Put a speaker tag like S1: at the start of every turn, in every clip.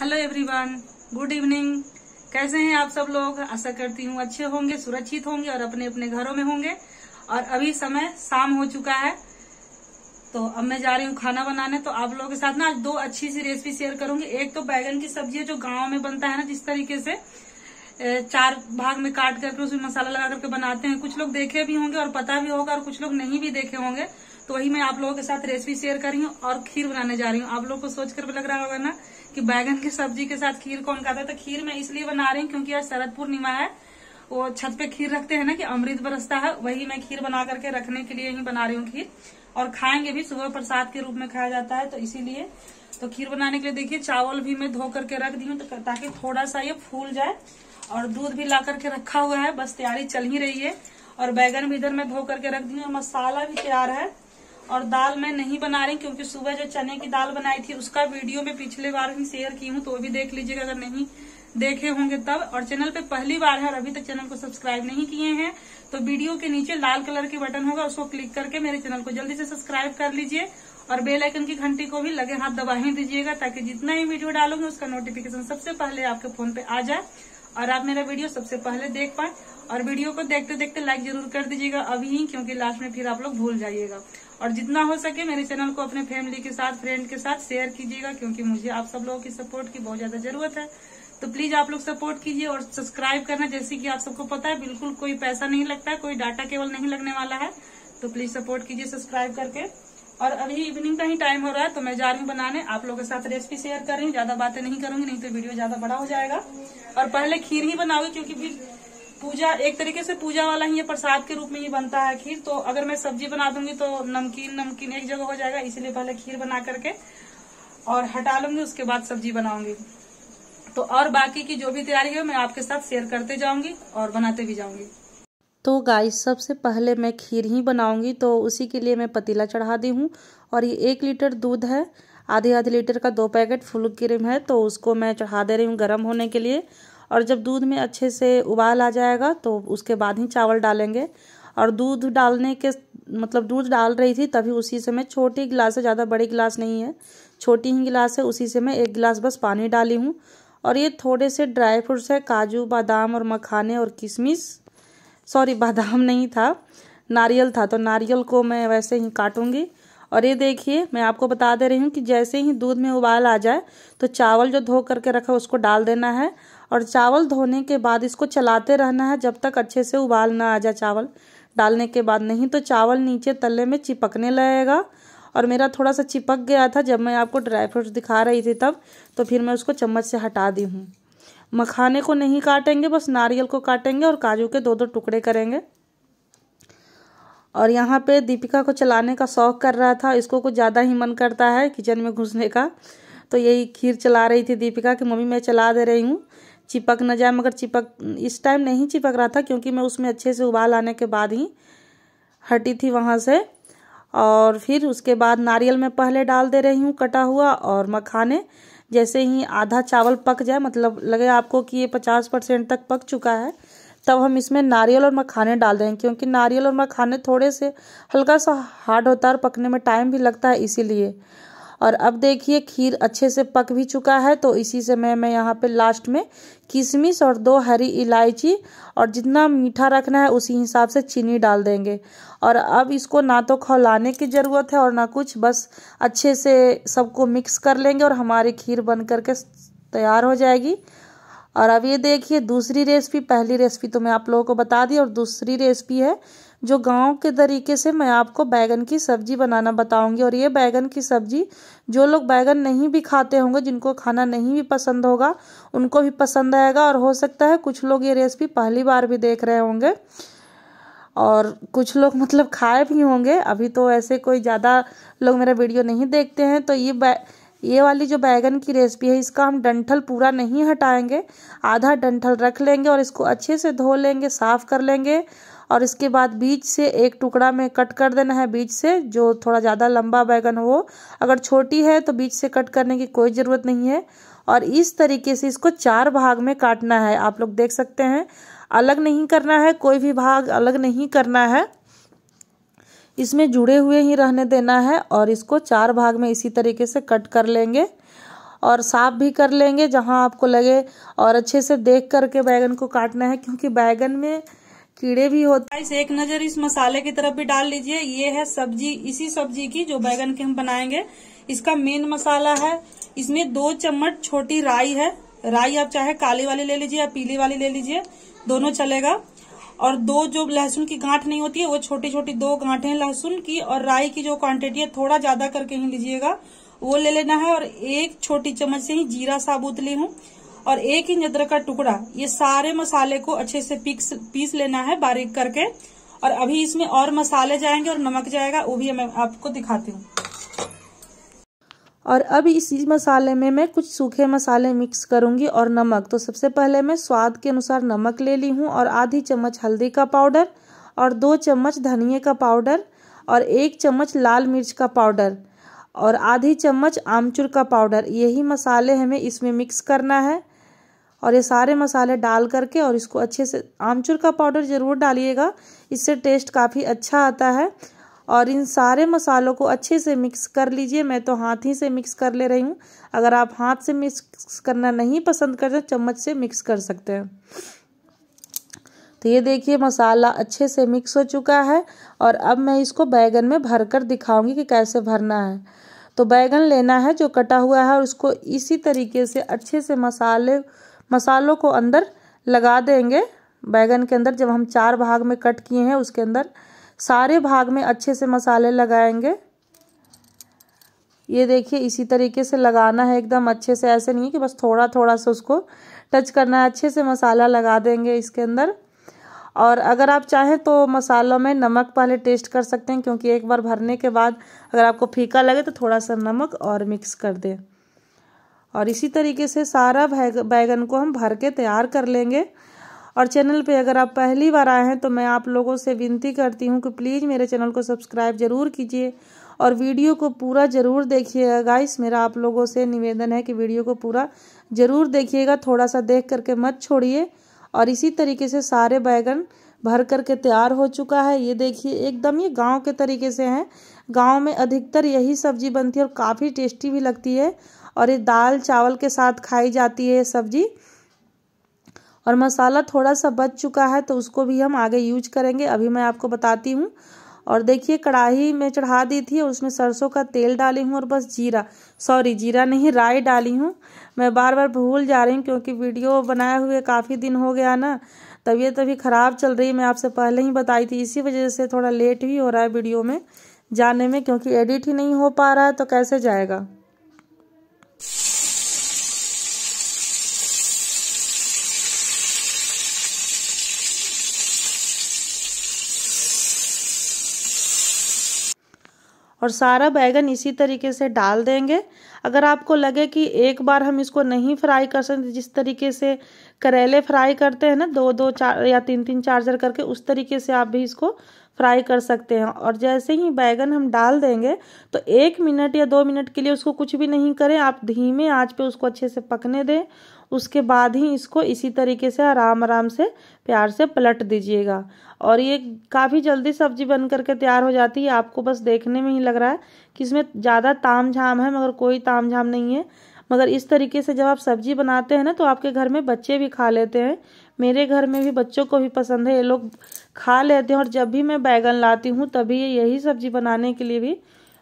S1: hello everyone good evening कैसे हैं आप सब लोग आशा करती हूँ अच्छे होंगे सुरक्षित होंगे और अपने अपने घरों में होंगे और अभी समय शाम हो चुका है तो अब मैं जा रही हूँ खाना बनाने तो आप लोगों के साथ ना आज दो अच्छी सी रेसिपी शेयर करूंगी एक तो बैगन की सब्जी है जो गाँव में बनता है ना जिस तरीके से चार भाग में काट करके उसमें मसाला लगा करके बनाते हैं कुछ लोग देखे भी होंगे और पता भी होगा और कुछ लोग नहीं भी देखे होंगे तो वही मैं आप लोगों के साथ रेसिपी शेयर कर रही हूँ और खीर बनाने जा रही हूँ आप लोगों को सोच कर लग रहा होगा ना कि बैगन की सब्जी के साथ खीर कौन खाता है तो खीर मैं इसलिए बना रही हूँ क्योंकि आज शरद पूर्णिमा है वो छत पे खीर रखते हैं ना कि अमृत बरसता है वही मैं खीर बना करके रखने के लिए ही बना रही हूँ खीर और खाएंगे भी सुबह प्रसाद के रूप में खाया जाता है तो इसीलिए तो खीर बनाने के लिए देखिए चावल भी मैं धो करके रख दी हूँ तो ताकि थोड़ा सा ये फूल जाए और दूध भी ला करके रखा हुआ है बस तैयारी चल ही रही है और बैगन भी इधर मैं धो करके रख दी हूँ मसाला भी तैयार है और दाल मैं नहीं बना रही क्योंकि सुबह जो चने की दाल बनाई थी उसका वीडियो मैं पिछले बार ही शेयर की हूँ तो भी देख लीजिएगा अगर नहीं देखे होंगे तब और चैनल पे पहली बार है और अभी तक चैनल को सब्सक्राइब नहीं किए हैं तो वीडियो के नीचे लाल कलर के बटन होगा उसको क्लिक करके मेरे चैनल को जल्दी से सब्सक्राइब कर लीजिए और बेल आइकन की घंटी को भी लगे हाथ दबा ही दीजिएगा ताकि जितना ही वीडियो डालूंगे उसका नोटिफिकेशन सबसे पहले आपके फोन पे आ जाए और आप मेरा वीडियो सबसे पहले देख पाए और वीडियो को देखते देखते लाइक जरूर कर दीजिएगा अभी ही क्योंकि लास्ट में फिर आप लोग भूल जाइएगा और जितना हो सके मेरे चैनल को अपने फैमिली के साथ फ्रेंड के साथ शेयर कीजिएगा क्योंकि मुझे आप सब लोगों की सपोर्ट की बहुत ज्यादा जरूरत है तो प्लीज आप लोग सपोर्ट कीजिए और सब्सक्राइब करना जैसे कि आप सबको पता है बिल्कुल कोई पैसा नहीं लगता है कोई डाटा केवल नहीं लगने वाला है तो प्लीज सपोर्ट कीजिए सब्सक्राइब करके और अभी इवनिंग का ही टाइम हो रहा है तो मैं जा रही हूँ बनाने आप लोगों के साथ रेसिपी शेयर कर रही हूँ ज्यादा बातें नहीं करूंगी नहीं तो वीडियो ज्यादा बड़ा हो जाएगा और पहले खीर ही बनाऊंगी क्योंकि पूजा एक तरीके से पूजा वाला ही प्रसाद के रूप में ही बनता है खीर तो अगर मैं सब्जी बना दूंगी तो नमकीन नमकीन एक जगह हो जाएगा इसीलिए पहले खीर बना करके और हटा लूंगी उसके बाद सब्जी बनाऊंगी तो और बाकी की जो भी तैयारी है मैं आपके साथ शेयर करते जाऊंगी और बनाते भी जाऊंगी तो गाय सबसे पहले मैं खीर ही बनाऊंगी तो उसी के लिए मैं पतीला चढ़ा दी हूँ और ये एक लीटर दूध है आधे आधे लीटर का दो पैकेट फुल क्रीम है तो उसको मैं चढ़ा दे रही हूँ गर्म होने के लिए और जब दूध में अच्छे से उबाल आ जाएगा तो उसके बाद ही चावल डालेंगे और दूध डालने के मतलब दूध डाल रही थी तभी उसी समय छोटी गिलास है ज़्यादा बड़ी गिलास नहीं है छोटी ही गिलास है उसी से मैं एक गिलास बस पानी डाली हूँ और ये थोड़े से ड्राई फ्रूट्स है काजू बादाम और मखाने और किशमिश सॉरी बादाम नहीं था नारियल था तो नारियल को मैं वैसे ही काटूंगी और ये देखिए मैं आपको बता दे रही हूँ कि जैसे ही दूध में उबाल आ जाए तो चावल जो धो करके रखा उसको डाल देना है और चावल धोने के बाद इसको चलाते रहना है जब तक अच्छे से उबाल ना आ जाए चावल डालने के बाद नहीं तो चावल नीचे तले में चिपकने लगेगा और मेरा थोड़ा सा चिपक गया था जब मैं आपको ड्राई फ्रूट्स दिखा रही थी तब तो फिर मैं उसको चम्मच से हटा दी हूँ मखाने को नहीं काटेंगे बस नारियल को काटेंगे और काजू के दो दो टुकड़े करेंगे और यहाँ पे दीपिका को चलाने का शौक कर रहा था इसको कुछ ज़्यादा ही मन करता है किचन में घुसने का तो यही खीर चला रही थी दीपिका कि मम्मी मैं चला दे रही हूँ चिपक न जाए मगर चिपक इस टाइम नहीं चिपक रहा था क्योंकि मैं उसमें अच्छे से उबाल आने के बाद ही हटी थी वहाँ से और फिर उसके बाद नारियल में पहले डाल दे रही हूँ कटा हुआ और मखाने जैसे ही आधा चावल पक जाए मतलब लगे आपको कि ये पचास परसेंट तक पक चुका है तब हम इसमें नारियल और मखाने डाल देंगे क्योंकि नारियल और मखाने थोड़े से हल्का सा हार्ड होता है और पकने में टाइम भी लगता है इसीलिए और अब देखिए खीर अच्छे से पक भी चुका है तो इसी समय मैं यहाँ पे लास्ट में किशमिश और दो हरी इलायची और जितना मीठा रखना है उसी हिसाब से चीनी डाल देंगे और अब इसको ना तो खौलाने की ज़रूरत है और ना कुछ बस अच्छे से सबको मिक्स कर लेंगे और हमारी खीर बन करके तैयार हो जाएगी और अब ये देखिए दूसरी रेसिपी पहली रेसिपी तो मैं आप लोगों को बता दी और दूसरी रेसिपी है जो गांव के तरीके से मैं आपको बैगन की सब्जी बनाना बताऊंगी और ये बैगन की सब्जी जो लोग बैगन नहीं भी खाते होंगे जिनको खाना नहीं भी पसंद होगा उनको भी पसंद आएगा और हो सकता है कुछ लोग ये रेसिपी पहली बार भी देख रहे होंगे और कुछ लोग मतलब खाए भी होंगे अभी तो ऐसे कोई ज़्यादा लोग मेरा वीडियो नहीं देखते हैं तो ये ये वाली जो बैगन की रेसिपी है इसका हम डंठल पूरा नहीं हटाएंगे आधा डंठल रख लेंगे और इसको अच्छे से धो लेंगे साफ़ कर लेंगे और इसके बाद बीच से एक टुकड़ा में कट कर देना है बीच से जो थोड़ा ज़्यादा लंबा बैगन हो अगर छोटी है तो बीच से कट करने की कोई ज़रूरत नहीं है और इस तरीके से इसको चार भाग में काटना है आप लोग देख सकते हैं अलग नहीं करना है कोई भी भाग अलग नहीं करना है इसमें जुड़े हुए ही रहने देना है और इसको चार भाग में इसी तरीके से कट कर लेंगे और साफ भी कर लेंगे जहां आपको लगे और अच्छे से देख करके बैगन को काटना है क्योंकि बैगन में कीड़े भी होते हैं एक नजर इस मसाले की तरफ भी डाल लीजिए ये है सब्जी इसी सब्जी की जो बैगन के हम बनाएंगे इसका मेन मसाला है इसमें दो चम्मच छोटी राई है राई आप चाहे काली वाली ले लीजिए या पीली वाली ले लीजिए दोनों चलेगा और दो जो लहसुन की गांठ नहीं होती है वो छोटी छोटी दो गांठें लहसुन की और राई की जो क्वांटिटी है थोड़ा ज्यादा करके ही लीजिएगा वो ले लेना है और एक छोटी चम्मच से ही जीरा साबुत ली हूँ और एक इंच अदरक का टुकड़ा ये सारे मसाले को अच्छे से पीस पीस लेना है बारीक करके और अभी इसमें और मसाले जाएंगे और नमक जाएगा वो भी मैं आपको दिखाती हूँ और अब इसी मसाले में मैं कुछ सूखे मसाले मिक्स करूंगी और नमक तो सबसे पहले मैं स्वाद के अनुसार नमक ले ली हूँ और आधी चम्मच हल्दी का पाउडर और दो चम्मच धनिए का पाउडर और एक चम्मच लाल मिर्च का पाउडर और आधी चम्मच आमचूर का पाउडर यही मसाले हमें इसमें मिक्स करना है और ये सारे मसाले डाल करके और इसको अच्छे से आमचूर का पाउडर ज़रूर डालिएगा इससे टेस्ट काफ़ी अच्छा आता है और इन सारे मसालों को अच्छे से मिक्स कर लीजिए मैं तो हाथ ही से मिक्स कर ले रही हूँ अगर आप हाथ से मिक्स करना नहीं पसंद करते चम्मच से मिक्स कर सकते हैं तो ये देखिए मसाला अच्छे से मिक्स हो चुका है और अब मैं इसको बैगन में भर कर दिखाऊंगी कि कैसे भरना है तो बैगन लेना है जो कटा हुआ है और उसको इसी तरीके से अच्छे से मसाले मसालों को अंदर लगा देंगे बैगन के अंदर जब हम चार भाग में कट किए हैं उसके अंदर सारे भाग में अच्छे से मसाले लगाएंगे ये देखिए इसी तरीके से लगाना है एकदम अच्छे से ऐसे नहीं है कि बस थोड़ा थोड़ा सा उसको टच करना है अच्छे से मसाला लगा देंगे इसके अंदर और अगर आप चाहें तो मसालों में नमक पहले टेस्ट कर सकते हैं क्योंकि एक बार भरने के बाद अगर आपको फीका लगे तो थोड़ा सा नमक और मिक्स कर दें और इसी तरीके से सारा बैगन को हम भर के तैयार कर लेंगे और चैनल पे अगर आप पहली बार आए हैं तो मैं आप लोगों से विनती करती हूँ कि प्लीज़ मेरे चैनल को सब्सक्राइब ज़रूर कीजिए और वीडियो को पूरा ज़रूर देखिएगा गाइस मेरा आप लोगों से निवेदन है कि वीडियो को पूरा ज़रूर देखिएगा थोड़ा सा देख करके मत छोड़िए और इसी तरीके से सारे बैगन भर करके तैयार हो चुका है ये देखिए एकदम ये गांव के तरीके से हैं गांव में अधिकतर यही सब्जी बनती है और काफ़ी टेस्टी भी लगती है और ये दाल चावल के साथ खाई जाती है सब्जी और मसाला थोड़ा सा बच चुका है तो उसको भी हम आगे यूज करेंगे अभी मैं आपको बताती हूँ और देखिए कढ़ाई में चढ़ा दी थी और उसमें सरसों का तेल डाली हूँ और बस जीरा सॉरी जीरा नहीं राई डाली हूँ मैं बार बार भूल जा रही हूँ क्योंकि वीडियो बनाए हुए काफ़ी दिन हो गया ना तबीयत अभी ख़राब चल रही है मैं आपसे पहले ही बताई थी इसी वजह से थोड़ा लेट भी हो रहा है वीडियो में जाने में क्योंकि एडिट ही नहीं हो पा रहा है तो कैसे जाएगा और सारा बैगन इसी तरीके से डाल देंगे अगर आपको लगे कि एक बार हम इसको नहीं फ्राई कर सकते जिस तरीके से करेले फ्राई करते हैं ना दो दो चार या तीन तीन चार्जर करके उस तरीके से आप भी इसको फ्राई कर सकते हैं और जैसे ही बैगन हम डाल देंगे तो एक मिनट या दो मिनट के लिए उसको कुछ भी नहीं करें आप धीमे आंच पे उसको अच्छे से पकने दें उसके बाद ही इसको इसी तरीके से आराम आराम से प्यार से पलट दीजिएगा और ये काफ़ी जल्दी सब्जी बन करके तैयार हो जाती है आपको बस देखने में ही लग रहा है कि इसमें ज़्यादा ताम झाम है मगर कोई ताम झाम नहीं है मगर इस तरीके से जब आप सब्जी बनाते हैं ना तो आपके घर में बच्चे भी खा लेते हैं मेरे घर में भी बच्चों को भी पसंद है ये लोग खा लेते हैं और जब भी मैं बैगन लाती हूँ तभी ये यही सब्जी बनाने के लिए भी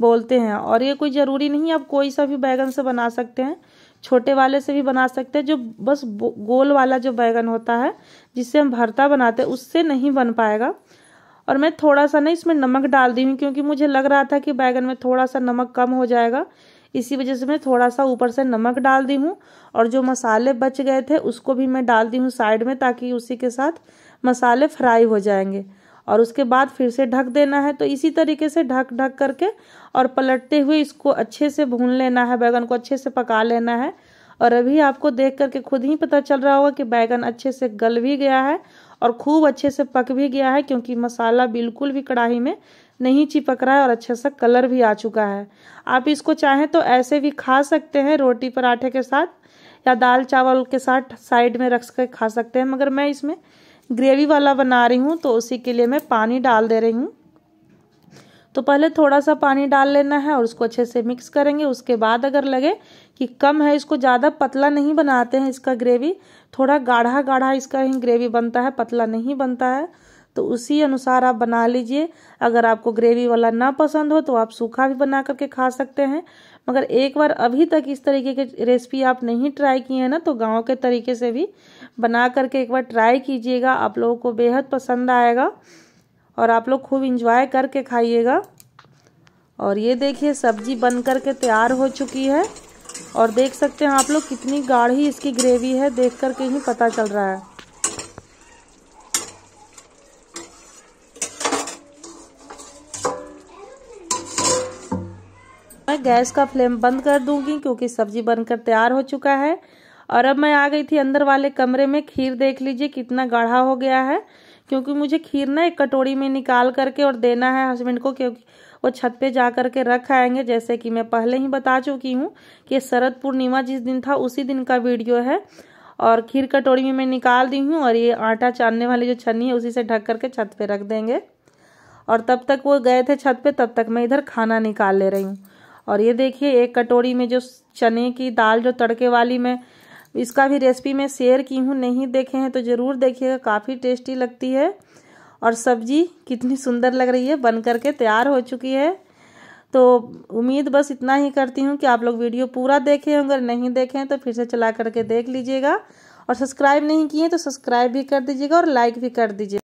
S1: बोलते हैं और ये कोई ज़रूरी नहीं आप कोई सा भी बैगन से बना सकते हैं छोटे वाले से भी बना सकते हैं जो बस गोल वाला जो बैगन होता है जिससे हम भरता बनाते हैं उससे नहीं बन पाएगा और मैं थोड़ा सा ना इसमें नमक डाल दी हूँ क्योंकि मुझे लग रहा था कि बैगन में थोड़ा सा नमक कम हो जाएगा इसी वजह से मैं थोड़ा सा ऊपर से नमक डाल दी हूँ और जो मसाले बच गए थे उसको भी मैं डाल दी हूँ साइड में ताकि उसी के साथ मसाले फ्राई हो जाएंगे और उसके बाद फिर से ढक देना है तो इसी तरीके से ढक ढक करके और पलटते हुए इसको अच्छे से भून लेना है बैगन को अच्छे से पका लेना है और अभी आपको देख करके खुद ही पता चल रहा होगा कि बैगन अच्छे से गल भी गया है और खूब अच्छे से पक भी गया है क्योंकि मसाला बिल्कुल भी कढ़ाई में नहीं चिपक रहा है और अच्छे से कलर भी आ चुका है आप इसको चाहें तो ऐसे भी खा सकते हैं रोटी पराठे के साथ या दाल चावल के साथ साइड में रख कर खा सकते हैं मगर मैं इसमें ग्रेवी वाला बना रही हूँ तो उसी के लिए मैं पानी डाल दे रही हूँ तो पहले थोड़ा सा पानी डाल लेना है और उसको अच्छे से मिक्स करेंगे उसके बाद अगर लगे कि कम है इसको ज़्यादा पतला नहीं बनाते हैं इसका ग्रेवी थोड़ा गाढ़ा गाढ़ा इसका ही ग्रेवी बनता है पतला नहीं बनता है तो उसी अनुसार आप बना लीजिए अगर आपको ग्रेवी वाला ना पसंद हो तो आप सूखा भी बना करके खा सकते हैं मगर एक बार अभी तक इस तरीके की रेसिपी आप नहीं ट्राई किए है ना तो गाँव के तरीके से भी बना करके एक बार ट्राई कीजिएगा आप लोगों को बेहद पसंद आएगा और आप लोग खूब इंजॉय करके खाइएगा और ये देखिए सब्जी बन कर के तैयार हो चुकी है और देख सकते हैं आप लोग कितनी गाढ़ी इसकी ग्रेवी है देख कर के ही पता चल रहा है मैं गैस का फ्लेम बंद कर दूंगी क्योंकि सब्जी बनकर तैयार हो चुका है और अब मैं आ गई थी अंदर वाले कमरे में खीर देख लीजिए कितना गाढ़ा हो गया है क्योंकि मुझे खीर ना एक कटोरी में निकाल करके और देना है हस्बैंड को क्योंकि वो छत पे जा कर के रख आएंगे जैसे कि मैं पहले ही बता चुकी हूँ कि शरद पूर्णिमा जिस दिन था उसी दिन का वीडियो है और खीर कटोरी में मैं निकाल दी हूँ और ये आटा चानने वाली जो छन्नी है उसी से ढक करके छत पे रख देंगे और तब तक वो गए थे छत पे तब तक मैं इधर खाना निकाल ले रही हूँ और ये देखिए एक कटोरी में जो चने की दाल जो तड़के वाली मैं इसका भी रेसिपी मैं शेयर की हूँ नहीं देखे हैं तो ज़रूर देखिएगा काफ़ी टेस्टी लगती है और सब्जी कितनी सुंदर लग रही है बन करके तैयार हो चुकी है तो उम्मीद बस इतना ही करती हूँ कि आप लोग वीडियो पूरा देखे होंगे नहीं देखें तो फिर से चला करके देख लीजिएगा और सब्सक्राइब नहीं किए तो सब्सक्राइब भी कर दीजिएगा और लाइक भी कर दीजिएगा